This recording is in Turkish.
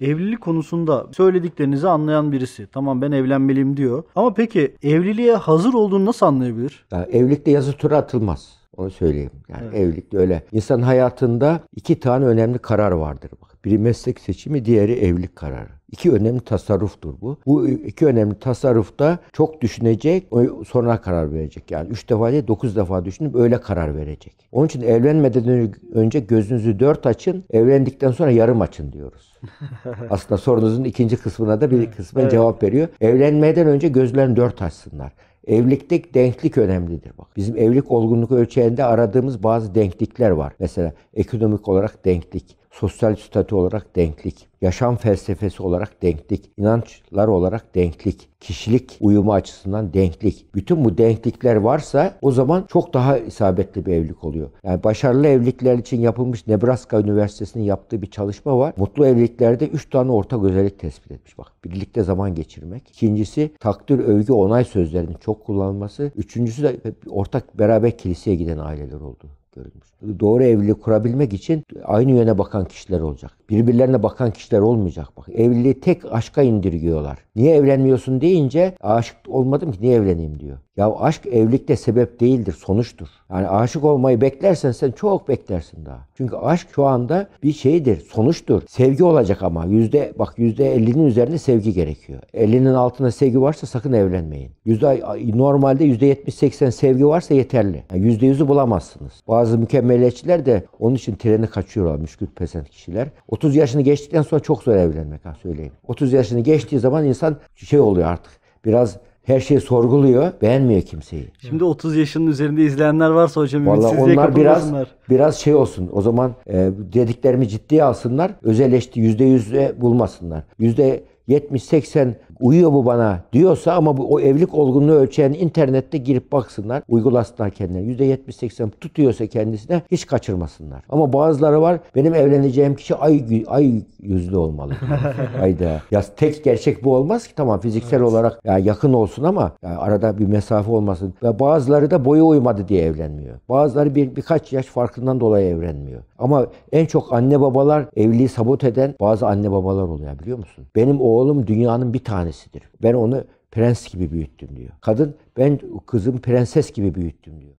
evlilik konusunda söylediklerinizi anlayan birisi. Tamam ben evlenmeliyim diyor. Ama peki evliliğe hazır olduğunu nasıl anlayabilir? Yani evlilikte yazı tura atılmaz. Onu söyleyeyim. Yani evet. evlilikte öyle. İnsan hayatında iki tane önemli karar vardır. Biri meslek seçimi, diğeri evlilik kararı. İki önemli tasarruftur bu. Bu iki önemli tasarrufta çok düşünecek, sonra karar verecek. Yani üç defa değil, dokuz defa düşünüp öyle karar verecek. Onun için evlenmeden önce gözünüzü dört açın, evlendikten sonra yarım açın diyoruz. Aslında sorunuzun ikinci kısmına da bir kısmen evet. cevap veriyor. Evlenmeden önce gözlerini dört açsınlar. Evlilikte denklik önemlidir bak. Bizim evlilik olgunluk ölçeğinde aradığımız bazı denklikler var. Mesela ekonomik olarak denklik, sosyal statü olarak denklik, yaşam felsefesi olarak denklik, inançlar olarak denklik, kişilik uyumu açısından denklik. Bütün bu denklikler varsa o zaman çok daha isabetli bir evlilik oluyor. Yani başarılı evlilikler için yapılmış Nebraska Üniversitesi'nin yaptığı bir çalışma var. Mutlu evliliklerde 3 tane ortak özellik tespit etmiş. Bak birlikte zaman geçirmek. İkincisi takdir, övgü, onay sözlerinin çok kullanılması. Üçüncüsü de ortak beraber kiliseye giden aileler oldu görülmüş. Doğru evlilik kurabilmek için aynı yöne bakan kişiler olacak. Birbirlerine bakan kişiler olmayacak. Bak evliliği tek aşka indirgiyorlar. Niye evlenmiyorsun deyince aşık olmadım ki niye evleneyim diyor. Ya aşk evlilikte sebep değildir, sonuçtur. Yani aşık olmayı beklersen sen çok beklersin daha. Çünkü aşk şu anda bir şeydir, sonuçtur. Sevgi olacak ama yüzde bak yüzde ellinin üzerinde sevgi gerekiyor. Elli'nin altında sevgi varsa sakın evlenmeyin. Yüzde normalde yüzde yetmiş seksen sevgi varsa yeterli. Yüzde yani yüzü bulamazsınız. Bazı mükemmeliyetçiler de onun için treni kaçıyorlar müşküt pesent kişiler. 30 yaşını geçtikten sonra çok zor evlenmek ha söyleyeyim. 30 yaşını geçtiği zaman insan şey oluyor artık. Biraz her şeyi sorguluyor. Beğenmiyor kimseyi. Şimdi 30 yaşının üzerinde izleyenler varsa hocam Vallahi ümitsizliğe onlar biraz biraz şey olsun. O zaman e, dediklerimi ciddiye alsınlar. Özelleşti %100'e bulmasınlar. %70-80 uyuyor bu bana diyorsa ama bu o evlilik olgunluğu ölçeyen internette girip baksınlar. Uygulasınlar kendilerine. %70-80 tutuyorsa kendisine hiç kaçırmasınlar. Ama bazıları var benim evleneceğim kişi ay ay yüzlü olmalı. Ayda. Ya tek gerçek bu olmaz ki tamam fiziksel evet. olarak yani yakın olsun ama yani arada bir mesafe olmasın. Ve bazıları da boyu uymadı diye evlenmiyor. Bazıları bir birkaç yaş farkından dolayı evlenmiyor. Ama en çok anne babalar evliliği sabot eden bazı anne babalar oluyor biliyor musun? Benim oğlum dünyanın bir tane tanesidir. Ben onu prens gibi büyüttüm diyor. Kadın ben kızım prenses gibi büyüttüm diyor.